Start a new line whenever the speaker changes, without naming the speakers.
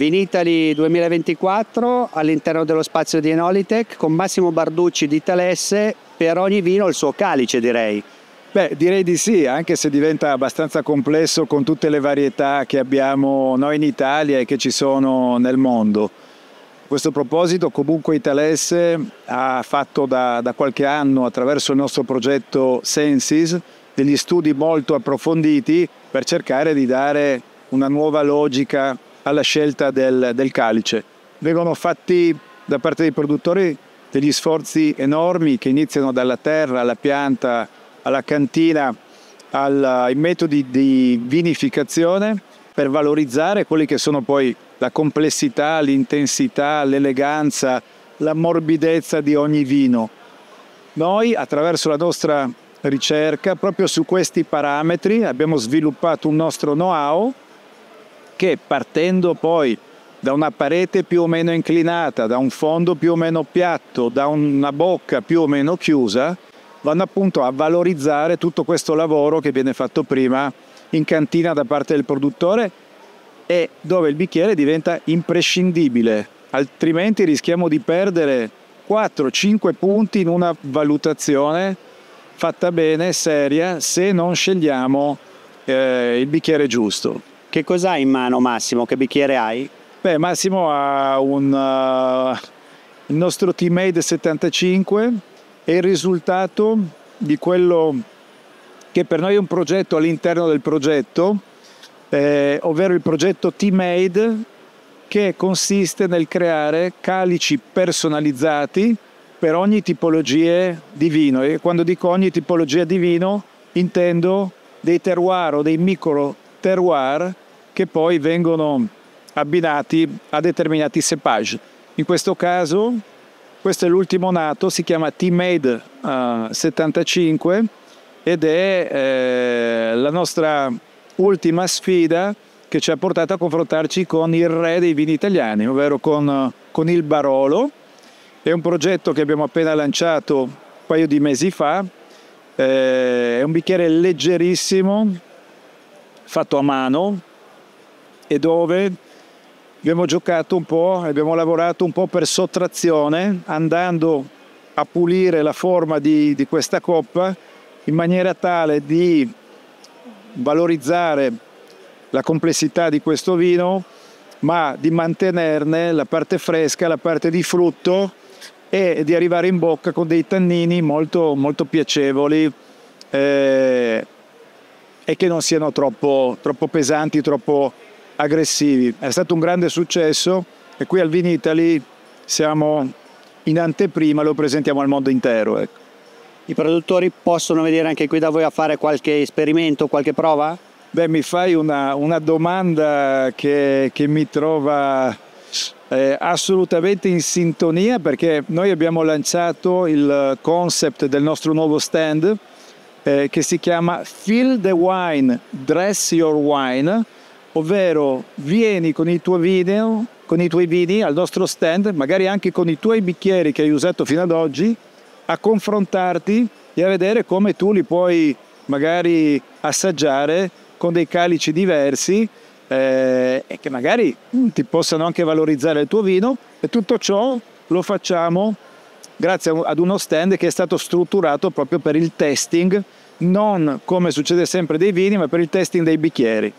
Vinitali 2024 all'interno dello spazio di Enolitech con Massimo Barducci di Talesse, per ogni vino il suo calice direi. Beh, direi di sì, anche se diventa abbastanza complesso con tutte le varietà che abbiamo noi in Italia e che ci sono nel mondo. A questo proposito comunque Italesse ha fatto da, da qualche anno attraverso il nostro progetto Sensis degli studi molto approfonditi per cercare di dare una nuova logica alla scelta del, del calice. Vengono fatti da parte dei produttori degli sforzi enormi che iniziano dalla terra alla pianta, alla cantina, alla, ai metodi di vinificazione per valorizzare quelli che sono poi la complessità, l'intensità, l'eleganza, la morbidezza di ogni vino. Noi attraverso la nostra ricerca, proprio su questi parametri, abbiamo sviluppato un nostro know-how perché partendo poi da una parete più o meno inclinata, da un fondo più o meno piatto, da una bocca più o meno chiusa, vanno appunto a valorizzare tutto questo lavoro che viene fatto prima in cantina da parte del produttore e dove il bicchiere diventa imprescindibile, altrimenti rischiamo di perdere 4-5 punti in una valutazione fatta bene, seria, se non scegliamo eh, il bicchiere giusto. Che cos'hai in mano Massimo? Che bicchiere hai? Beh, Massimo ha un, uh, il nostro teammate 75 e il risultato di quello che per noi è un progetto all'interno del progetto, eh, ovvero il progetto teammate che consiste nel creare calici personalizzati per ogni tipologia di vino e quando dico ogni tipologia di vino intendo dei terroir o dei micro terroir che poi vengono abbinati a determinati cepage. In questo caso, questo è l'ultimo nato, si chiama T-Made uh, eh, 75 ed è eh, la nostra ultima sfida che ci ha portato a confrontarci con il re dei vini italiani, ovvero con, con il Barolo. È un progetto che abbiamo appena lanciato un paio di mesi fa, eh, è un bicchiere leggerissimo, fatto a mano e dove abbiamo giocato un po', abbiamo lavorato un po' per sottrazione andando a pulire la forma di, di questa coppa in maniera tale di valorizzare la complessità di questo vino ma di mantenerne la parte fresca, la parte di frutto e di arrivare in bocca con dei tannini molto, molto piacevoli eh, e che non siano troppo, troppo pesanti, troppo aggressivi. È stato un grande successo e qui al Vinitaly siamo in anteprima, lo presentiamo al mondo intero. Ecco. I produttori possono venire anche qui da voi a fare qualche esperimento, qualche prova? Beh, mi fai una, una domanda che, che, mi trova eh, assolutamente in sintonia perché noi abbiamo lanciato il concept del nostro nuovo stand eh, che si chiama Fill the Wine, Dress Your Wine, ovvero vieni con i tuoi video, con i tuoi vini al nostro stand, magari anche con i tuoi bicchieri che hai usato fino ad oggi, a confrontarti e a vedere come tu li puoi magari assaggiare con dei calici diversi eh, e che magari mm, ti possano anche valorizzare il tuo vino e tutto ciò lo facciamo grazie ad uno stand che è stato strutturato proprio per il testing, non come succede sempre dei vini, ma per il testing dei bicchieri.